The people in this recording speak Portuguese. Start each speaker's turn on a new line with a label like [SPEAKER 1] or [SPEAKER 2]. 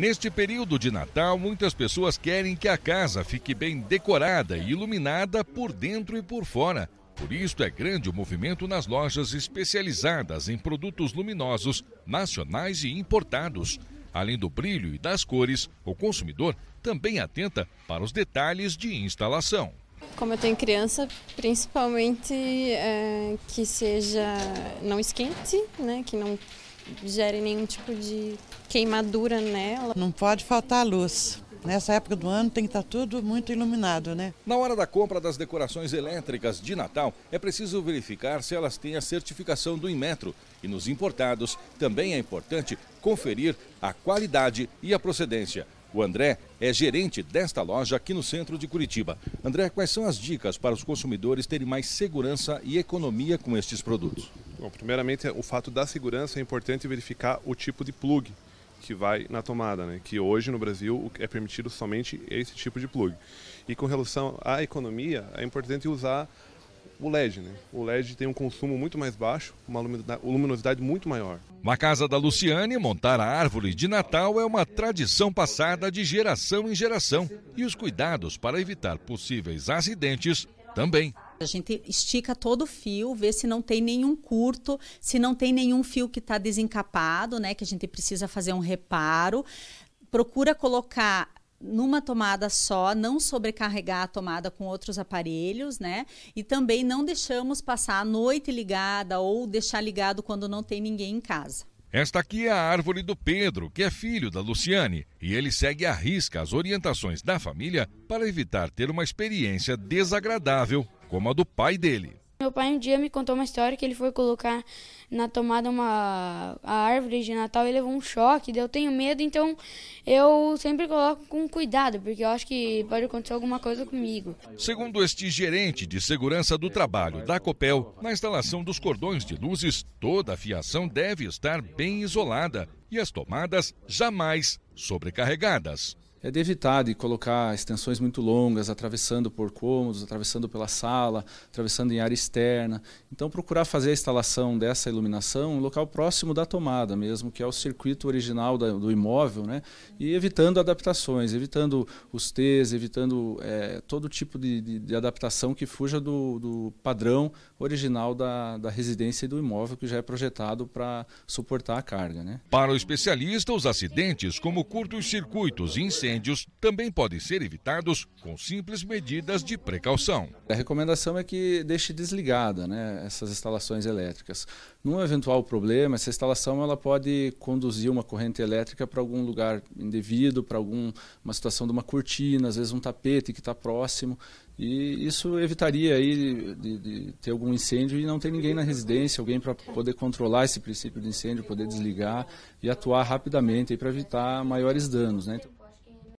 [SPEAKER 1] Neste período de Natal, muitas pessoas querem que a casa fique bem decorada e iluminada por dentro e por fora. Por isso é grande o movimento nas lojas especializadas em produtos luminosos nacionais e importados. Além do brilho e das cores, o consumidor também atenta para os detalhes de instalação.
[SPEAKER 2] Como eu tenho criança, principalmente é, que seja não esquente, né, que não gere nenhum tipo de queimadura nela. Não
[SPEAKER 1] pode faltar luz. Nessa época do ano tem que estar tá tudo muito iluminado, né? Na hora da compra das decorações elétricas de Natal, é preciso verificar se elas têm a certificação do Inmetro. E nos importados também é importante conferir a qualidade e a procedência. O André é gerente desta loja aqui no centro de Curitiba. André, quais são as dicas para os consumidores terem mais segurança e economia com estes produtos? Bom, primeiramente, é, o fato da segurança é importante verificar o tipo de plug que vai na tomada, né? que hoje no Brasil é permitido somente esse tipo de plug. E com relação à economia, é importante usar o LED. Né? O LED tem um consumo muito mais baixo, uma luminosidade muito maior. Na casa da Luciane, montar a árvore de Natal é uma tradição passada de geração em geração. E os cuidados para evitar possíveis acidentes também.
[SPEAKER 2] A gente estica todo o fio, vê se não tem nenhum curto, se não tem nenhum fio que está desencapado, né? Que a gente precisa fazer um reparo. Procura colocar numa tomada só, não sobrecarregar a tomada com outros aparelhos, né? E também não deixamos passar a noite ligada ou deixar ligado quando não tem ninguém em casa.
[SPEAKER 1] Esta aqui é a árvore do Pedro, que é filho da Luciane, e ele segue à risca as orientações da família para evitar ter uma experiência desagradável como a do pai dele. Meu pai um dia me contou uma história que ele foi colocar na tomada uma a árvore de Natal e levou um choque. Eu tenho medo, então eu sempre coloco com cuidado, porque eu acho que pode acontecer alguma coisa comigo. Segundo este gerente de segurança do trabalho da Copel, na instalação dos cordões de luzes, toda a fiação deve estar bem isolada e as tomadas jamais sobrecarregadas é de evitar de colocar extensões muito longas,
[SPEAKER 3] atravessando por cômodos, atravessando pela sala, atravessando em área externa. Então, procurar fazer a instalação dessa iluminação em um local próximo da tomada mesmo, que é o circuito original da, do imóvel, né? e evitando adaptações, evitando os T's, evitando é, todo tipo de, de, de, adaptação que fuja do, do padrão original da, da residência e do imóvel, que já é projetado para suportar a carga. Né?
[SPEAKER 1] Para o especialista, os acidentes, como curtos circuitos e incêndios, incêndios também podem ser evitados com simples medidas de precaução.
[SPEAKER 3] A recomendação é que deixe desligada né, essas instalações elétricas. Num eventual problema, essa instalação ela pode conduzir uma corrente elétrica para algum lugar indevido, para alguma situação de uma cortina, às vezes um tapete que está próximo. E isso evitaria aí de, de, ter algum incêndio e não ter ninguém na residência, alguém para poder controlar esse princípio de incêndio, poder desligar e atuar rapidamente para evitar maiores danos. Né? Então...